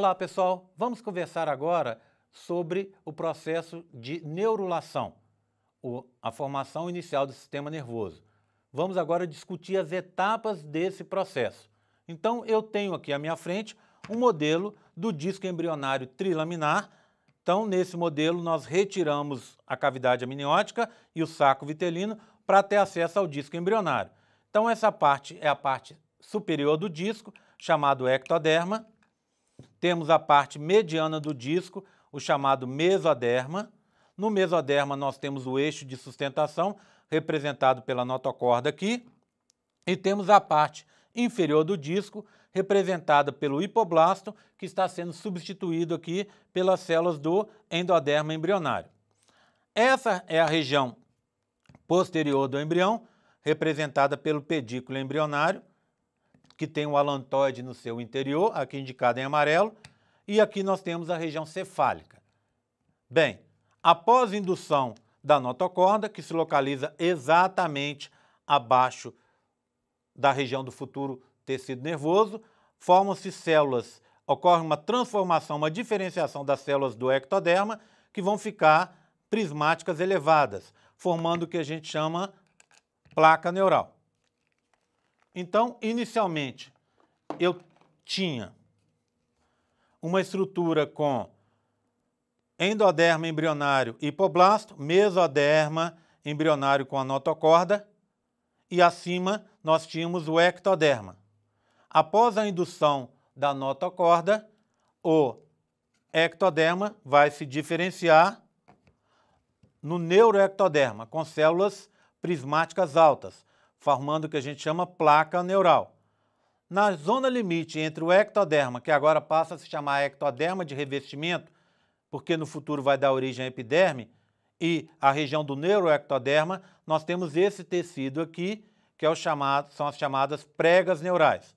Olá, pessoal. Vamos conversar agora sobre o processo de neurulação, a formação inicial do sistema nervoso. Vamos agora discutir as etapas desse processo. Então, eu tenho aqui à minha frente um modelo do disco embrionário trilaminar. Então, nesse modelo, nós retiramos a cavidade amniótica e o saco vitelino para ter acesso ao disco embrionário. Então, essa parte é a parte superior do disco, chamado ectoderma. Temos a parte mediana do disco, o chamado mesoderma. No mesoderma, nós temos o eixo de sustentação, representado pela notocorda aqui, e temos a parte inferior do disco, representada pelo hipoblasto, que está sendo substituído aqui pelas células do endoderma embrionário. Essa é a região posterior do embrião, representada pelo pedículo embrionário, que tem o alantoide no seu interior, aqui indicado em amarelo, e aqui nós temos a região cefálica. Bem, após indução da notocorda, que se localiza exatamente abaixo da região do futuro tecido nervoso, formam-se células, ocorre uma transformação, uma diferenciação das células do ectoderma, que vão ficar prismáticas elevadas, formando o que a gente chama placa neural. Então, inicialmente, eu tinha uma estrutura com endoderma embrionário hipoblasto, mesoderma embrionário com a notocorda e acima nós tínhamos o ectoderma. Após a indução da notocorda, o ectoderma vai se diferenciar no neuroectoderma, com células prismáticas altas, formando o que a gente chama placa neural. Na zona limite entre o ectoderma, que agora passa a se chamar ectoderma de revestimento, porque no futuro vai dar origem à epiderme, e a região do neuroectoderma, nós temos esse tecido aqui, que é chamado, são as chamadas pregas neurais.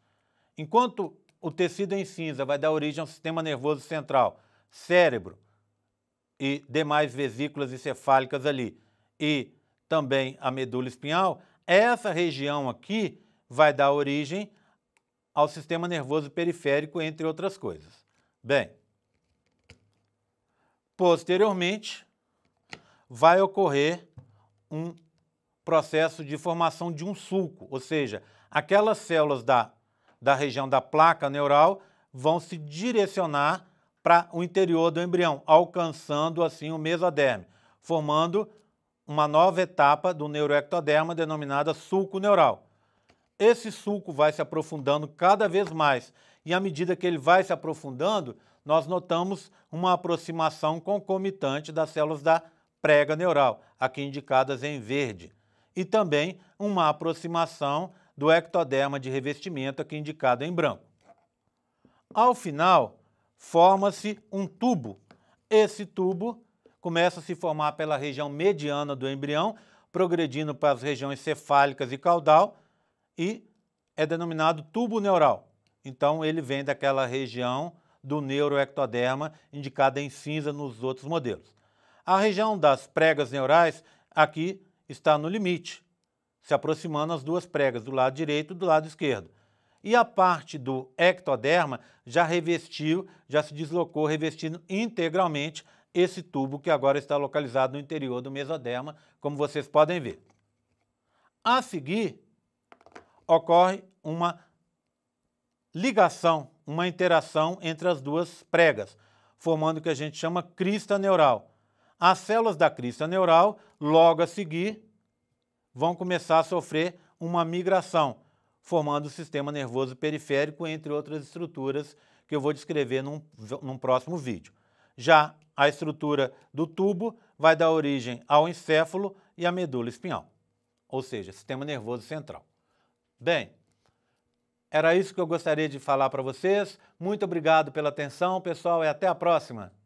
Enquanto o tecido em cinza vai dar origem ao sistema nervoso central, cérebro e demais vesículas encefálicas ali, e também a medula espinhal, essa região aqui vai dar origem ao sistema nervoso periférico, entre outras coisas. Bem, posteriormente vai ocorrer um processo de formação de um sulco, ou seja, aquelas células da, da região da placa neural vão se direcionar para o interior do embrião, alcançando assim o mesoderme, formando uma nova etapa do neuroectoderma denominada sulco neural. Esse sulco vai se aprofundando cada vez mais e à medida que ele vai se aprofundando, nós notamos uma aproximação concomitante das células da prega neural, aqui indicadas em verde, e também uma aproximação do ectoderma de revestimento, aqui indicado em branco. Ao final, forma-se um tubo. Esse tubo começa a se formar pela região mediana do embrião, progredindo para as regiões cefálicas e caudal e é denominado tubo neural. Então ele vem daquela região do neuroectoderma indicada em cinza nos outros modelos. A região das pregas neurais aqui está no limite, se aproximando as duas pregas do lado direito e do lado esquerdo. E a parte do ectoderma já revestiu, já se deslocou revestindo integralmente esse tubo que agora está localizado no interior do mesoderma, como vocês podem ver. A seguir, ocorre uma ligação, uma interação entre as duas pregas, formando o que a gente chama crista neural. As células da crista neural, logo a seguir, vão começar a sofrer uma migração, formando o sistema nervoso periférico, entre outras estruturas que eu vou descrever num, num próximo vídeo. Já a estrutura do tubo vai dar origem ao encéfalo e à medula espinhal, ou seja, sistema nervoso central. Bem, era isso que eu gostaria de falar para vocês. Muito obrigado pela atenção, pessoal, e até a próxima!